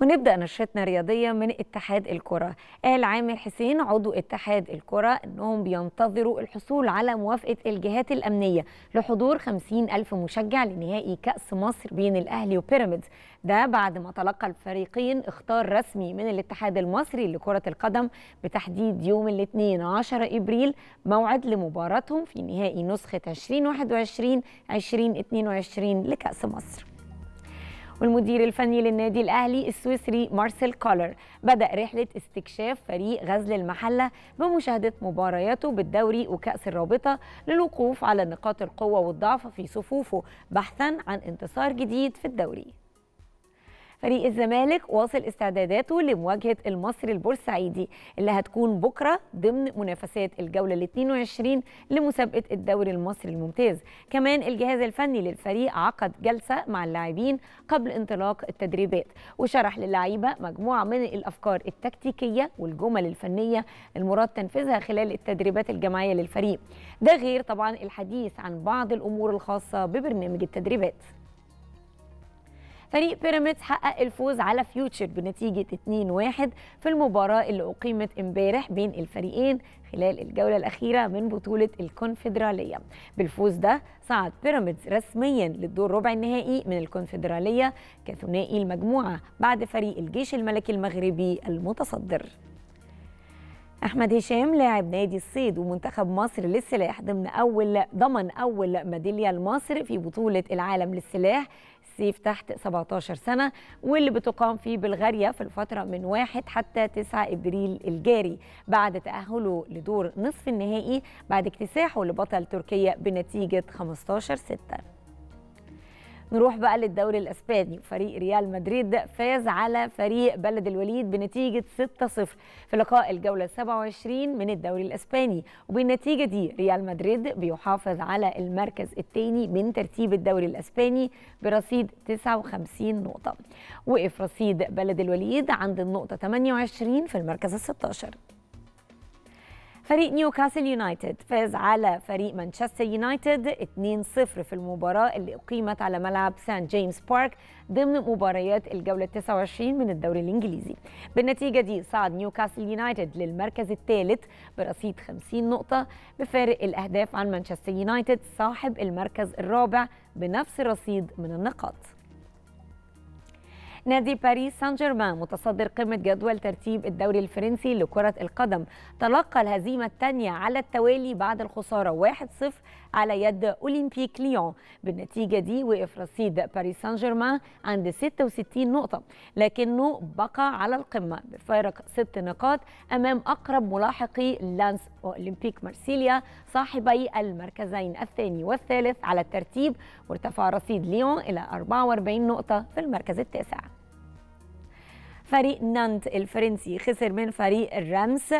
ونبدأ نشرتنا رياضية من اتحاد الكرة قال عامر حسين عضو اتحاد الكرة أنهم بينتظروا الحصول على موافقة الجهات الأمنية لحضور 50 ألف مشجع لنهائي كأس مصر بين الأهلي وبيراميدز ده بعد ما تلقى الفريقين اختار رسمي من الاتحاد المصري لكرة القدم بتحديد يوم الاثنين 10 إبريل موعد لمباراتهم في نهائي نسخة 2021 2022 لكأس مصر والمدير الفني للنادي الأهلي السويسري مارسيل كولر بدأ رحلة استكشاف فريق غزل المحلة بمشاهدة مبارياته بالدوري وكأس الرابطة للوقوف على نقاط القوة والضعف في صفوفه بحثا عن انتصار جديد في الدوري فريق الزمالك واصل استعداداته لمواجهه المصري البورسعيدي اللي هتكون بكره ضمن منافسات الجوله ال 22 لمسابقه الدوري المصري الممتاز كمان الجهاز الفني للفريق عقد جلسه مع اللاعبين قبل انطلاق التدريبات وشرح للعيبه مجموعه من الافكار التكتيكيه والجمل الفنيه المراد تنفيذها خلال التدريبات الجماعيه للفريق ده غير طبعا الحديث عن بعض الامور الخاصه ببرنامج التدريبات فريق بيراميدز حقق الفوز على فيوتشر بنتيجه 2-1 في المباراه اللي اقيمت امبارح بين الفريقين خلال الجوله الاخيره من بطوله الكونفدراليه بالفوز ده صعد بيراميدز رسميا للدور ربع النهائي من الكونفدراليه كثنائي المجموعه بعد فريق الجيش الملكي المغربي المتصدر احمد هشام لاعب نادي الصيد ومنتخب مصر للسلاح ضمن اول ضمن اول ميداليه لمصر في بطوله العالم للسلاح سيف تحت 17 سنه واللي بتقام في بلغاريا في الفتره من 1 حتى 9 ابريل الجاري بعد تاهله لدور نصف النهائي بعد اكتساحه لبطل تركيا بنتيجه 15 6 نروح بقى للدوري الاسباني فريق ريال مدريد فاز على فريق بلد الوليد بنتيجه 6-0 في لقاء الجوله 27 من الدوري الاسباني وبالنتيجه دي ريال مدريد بيحافظ على المركز الثاني من ترتيب الدوري الاسباني برصيد 59 نقطه وقف رصيد بلد الوليد عند النقطه 28 في المركز ال 16 فريق نيوكاسل يونايتد فاز على فريق مانشستر يونايتد 2-0 في المباراة اللي أقيمت على ملعب سان جيمس بارك ضمن مباريات الجولة 29 من الدوري الإنجليزي بالنتيجة دي صعد نيوكاسل يونايتد للمركز الثالث برصيد 50 نقطة بفارق الأهداف عن مانشستر يونايتد صاحب المركز الرابع بنفس الرصيد من النقاط نادي باريس سان جيرمان متصدر قمة جدول ترتيب الدوري الفرنسي لكرة القدم تلقى الهزيمة الثانية على التوالي بعد الخسارة 1-0 على يد أولمبيك ليون بالنتيجة دي وقف رصيد باريس سان جيرمان عند 66 نقطة لكنه بقى على القمة بفارق ست نقاط أمام أقرب ملاحقي لانس أولمبيك مارسيليا صاحبي المركزين الثاني والثالث على الترتيب وارتفع رصيد ليون إلى 44 نقطة في المركز التاسع فريق نانت الفرنسي خسر من فريق الرمس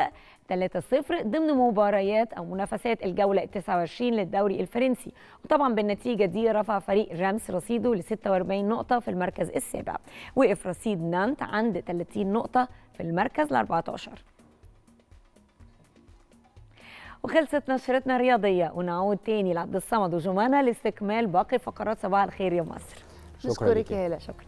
3-0 ضمن مباريات أو منافسات الجولة 29 للدوري الفرنسي وطبعا بالنتيجة دي رفع فريق رامس رصيده ل 46 نقطة في المركز السابع وقف رصيد نانت عند 30 نقطة في المركز ال 14 وخلصت نشرتنا الرياضية ونعود تاني لعبد الصمد وجمانة لاستكمال باقي فقرات صباح الخير يا مصر شكرا لك يا هلا شكرا